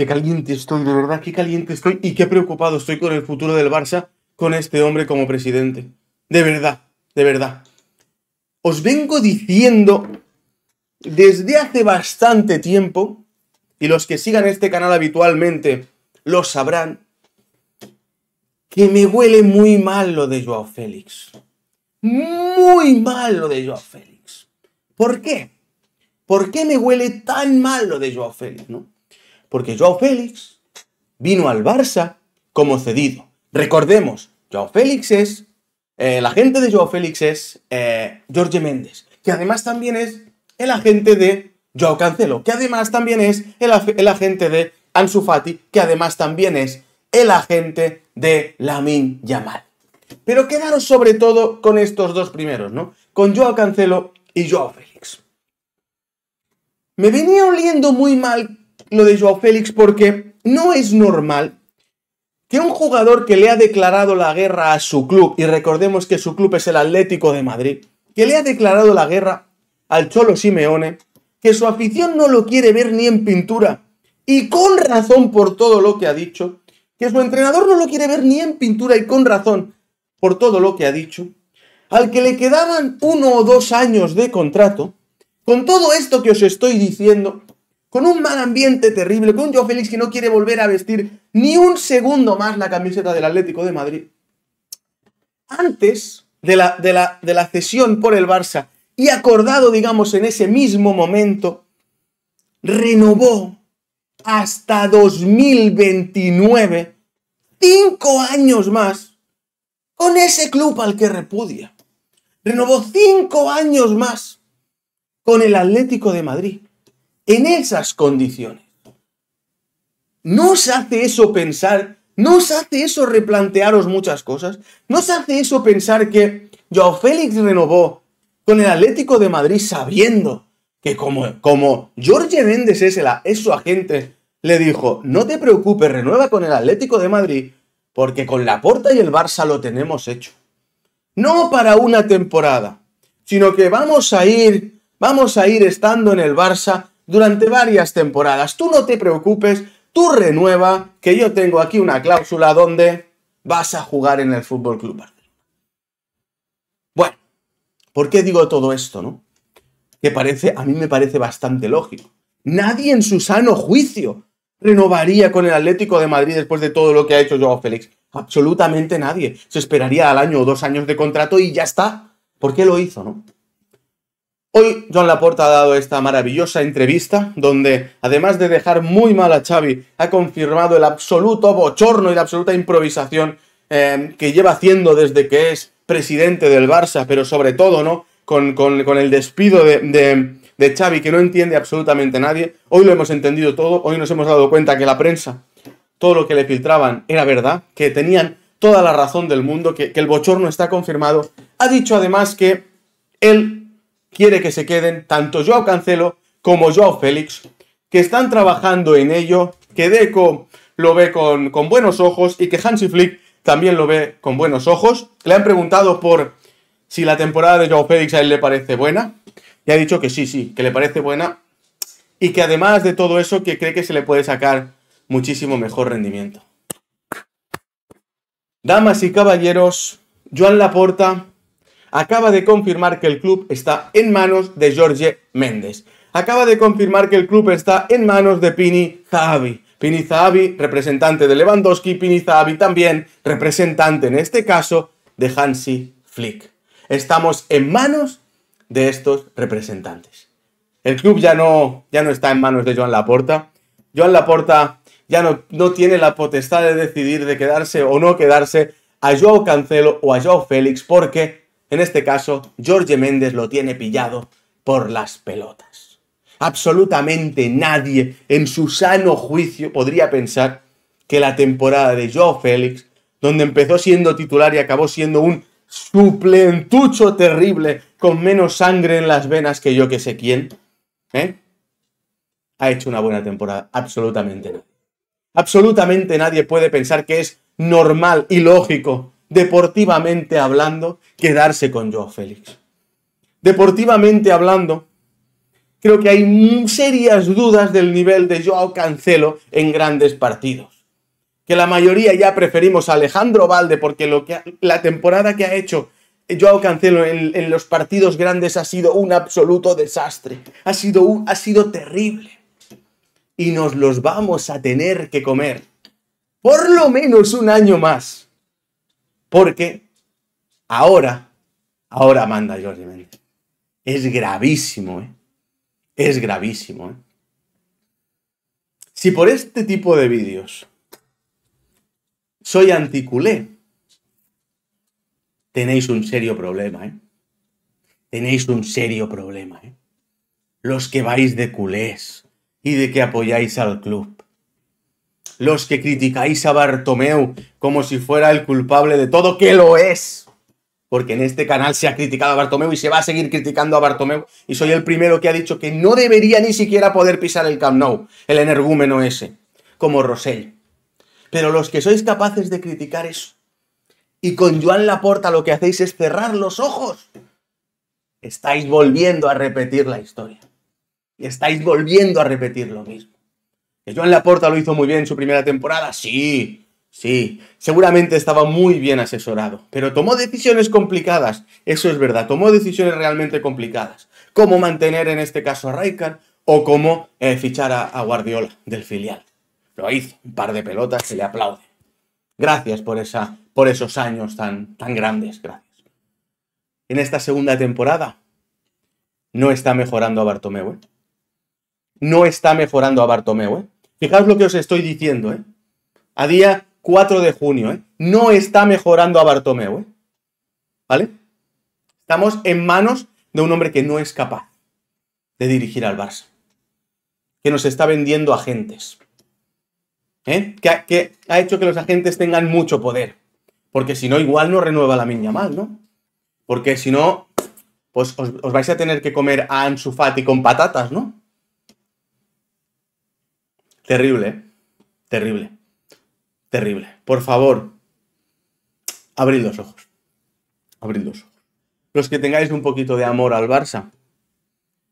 Qué caliente estoy, de verdad, qué caliente estoy y qué preocupado estoy con el futuro del Barça con este hombre como presidente. De verdad, de verdad. Os vengo diciendo desde hace bastante tiempo, y los que sigan este canal habitualmente lo sabrán, que me huele muy mal lo de Joao Félix. Muy mal lo de Joao Félix. ¿Por qué? ¿Por qué me huele tan mal lo de Joao Félix, no? Porque Joao Félix vino al Barça como cedido. Recordemos, Joao Félix es. Eh, el agente de Joao Félix es eh, Jorge Méndez, que además también es el agente de Joao Cancelo, que además también es el, agente de Ansu Fati, que además también es el agente de Lamin Yamal. Pero quedaros sobre todo con estos dos primeros, ¿no? Con Joao Cancelo y Joao Félix. Me venía oliendo muy mal lo de Joao Félix porque no es normal que un jugador que le ha declarado la guerra a su club, y recordemos que su club es el Atlético de Madrid, que le ha declarado la guerra al Cholo Simeone, que su afición no lo quiere ver ni en pintura, y con razón por todo lo que ha dicho, que su entrenador no lo quiere ver ni en pintura y con razón por todo lo que ha dicho, al que le quedaban uno o dos años de contrato, con todo esto que os estoy diciendo, con un mal ambiente terrible, con un Joe Félix que no quiere volver a vestir ni un segundo más la camiseta del Atlético de Madrid. Antes de la, de la, de la cesión por el Barça y acordado, digamos, en ese mismo momento, renovó hasta 2029, cinco años más, con ese club al que repudia. Renovó cinco años más con el Atlético de Madrid en esas condiciones. ¿Nos hace eso pensar? ¿Nos hace eso replantearos muchas cosas? ¿Nos hace eso pensar que Joao Félix renovó con el Atlético de Madrid sabiendo que como, como Jorge Méndez es, el, es su agente, le dijo, no te preocupes, renueva con el Atlético de Madrid porque con la Porta y el Barça lo tenemos hecho. No para una temporada, sino que vamos a ir, vamos a ir estando en el Barça durante varias temporadas. Tú no te preocupes, tú renueva, que yo tengo aquí una cláusula donde vas a jugar en el Fútbol Club Bueno, ¿por qué digo todo esto, no? Que parece, a mí me parece bastante lógico. Nadie en su sano juicio renovaría con el Atlético de Madrid después de todo lo que ha hecho Joao Félix. Absolutamente nadie. Se esperaría al año o dos años de contrato y ya está. ¿Por qué lo hizo, no? Hoy Joan Laporta ha dado esta maravillosa entrevista donde, además de dejar muy mal a Xavi, ha confirmado el absoluto bochorno y la absoluta improvisación eh, que lleva haciendo desde que es presidente del Barça, pero sobre todo, ¿no? Con, el despido de, de, Xavi que no entiende absolutamente nadie. Hoy lo hemos entendido todo, hoy nos hemos dado cuenta que la prensa, todo lo que le filtraban era verdad, que tenían toda la razón del mundo, que, que el bochorno está confirmado. Ha dicho además que él quiere que se queden tanto Joao Cancelo como Joao Félix, que están trabajando en ello, que Deco lo ve con, buenos ojos y que Hansi Flick también lo ve con buenos ojos. Le han preguntado por si la temporada de Joao Félix a él le parece buena y ha dicho que sí, sí, que le parece buena y que además de todo eso que cree que se le puede sacar muchísimo mejor rendimiento. Damas y caballeros, Joan Laporta acaba de confirmar que el club está en manos de Jorge Méndez. Acaba de confirmar que el club está en manos de Pini Zahavi. Pini Zahavi, representante de Lewandowski, Pini Zahavi también representante en este caso de Hansi Flick. Estamos en manos de estos representantes. El club ya no, ya no está en manos de Joan Laporta. Joan Laporta ya no, no tiene la potestad de decidir de quedarse o no quedarse a Joao Cancelo o a Joao Félix porque en este caso, Jorge Méndez lo tiene pillado por las pelotas. Absolutamente nadie en su sano juicio podría pensar que la temporada de Joe Félix, donde empezó siendo titular y acabó siendo un suplentucho terrible con menos sangre en las venas que yo que sé quién, ¿eh? ha hecho una buena temporada. Absolutamente nadie. Absolutamente nadie puede pensar que es normal y lógico deportivamente hablando, quedarse con Joao Félix. Deportivamente hablando, creo que hay serias dudas del nivel de Joao Cancelo en grandes partidos. Que la mayoría ya preferimos a Alejandro Valde porque lo que la temporada que ha hecho Joao Cancelo en, los partidos grandes ha sido un absoluto desastre. Ha sido, ha sido terrible. Y nos los vamos a tener que comer. Por lo menos un año más. Porque ahora, ahora manda Jordi Méndez. Es gravísimo, ¿eh? Es gravísimo, ¿eh? Si por este tipo de vídeos soy anticulé, tenéis un serio problema, ¿eh? Tenéis un serio problema, ¿eh? Los que vais de culés y de que apoyáis al club los que criticáis a Bartomeu como si fuera el culpable de todo, que lo es. Porque en este canal se ha criticado a Bartomeu y se va a seguir criticando a Bartomeu. Y soy el primero que ha dicho que no debería ni siquiera poder pisar el Camp Nou, el energúmeno ese, como Rosell. Pero los que sois capaces de criticar eso, y con Joan Laporta lo que hacéis es cerrar los ojos, estáis volviendo a repetir la historia. Y estáis volviendo a repetir lo mismo. Joan Laporta lo hizo muy bien en su primera temporada? Sí, sí. Seguramente estaba muy bien asesorado, pero tomó decisiones complicadas. Eso es verdad, tomó decisiones realmente complicadas. Como mantener en este caso a Raikkonen o cómo eh, fichar a, Guardiola del filial. Lo hizo, un par de pelotas, se le aplaude. Gracias por, esa, por esos años tan, tan grandes, gracias. En esta segunda temporada no está mejorando a Bartomeu. ¿eh? No está mejorando a Bartomeu. ¿eh? Fijaos lo que os estoy diciendo, ¿eh? A día 4 de junio, ¿eh? No está mejorando a Bartomeu, ¿eh? ¿Vale? Estamos en manos de un hombre que no es capaz de dirigir al Barça. Que nos está vendiendo agentes. ¿eh? Que, ha, hecho que los agentes tengan mucho poder. Porque si no, igual no renueva la miña mal, ¿no? Porque si no, pues os, vais a tener que comer a Ansu con patatas, ¿no? Terrible, ¿eh? terrible, terrible. Por favor, abrid los ojos. Abrid los ojos. Los que tengáis un poquito de amor al Barça,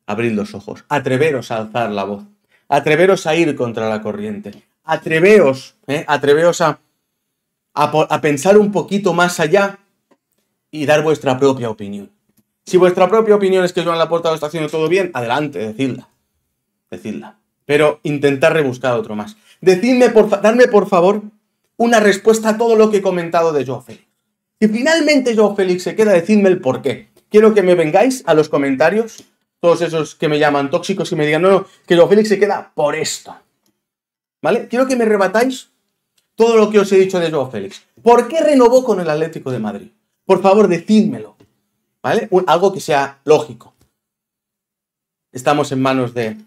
abrid los ojos. Atreveros a alzar la voz. Atreveros a ir contra la corriente. Atreveos, ¿eh? a, a, pensar un poquito más allá y dar vuestra propia opinión. Si vuestra propia opinión es que la puerta lo está haciendo todo bien, adelante, decidla. Decidla pero intentar rebuscar otro más. Decidme, por darme por favor una respuesta a todo lo que he comentado de Joe Félix. Si finalmente Joe Félix se queda, decidme el por qué. Quiero que me vengáis a los comentarios, todos esos que me llaman tóxicos y me digan, no, no, que Joe Félix se queda por esto. ¿Vale? Quiero que me rebatáis todo lo que os he dicho de Joe Félix. ¿Por qué renovó con el Atlético de Madrid? Por favor, decídmelo. ¿Vale? algo que sea lógico. Estamos en manos de,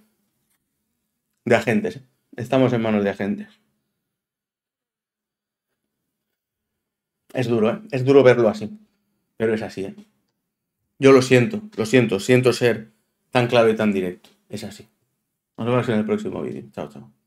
de agentes. Estamos en manos de agentes. Es duro, ¿eh? Es duro verlo así. Pero es así, ¿eh? Yo lo siento, lo siento, siento ser tan claro y tan directo. Es así. Nos vemos en el próximo vídeo. Chao, chao.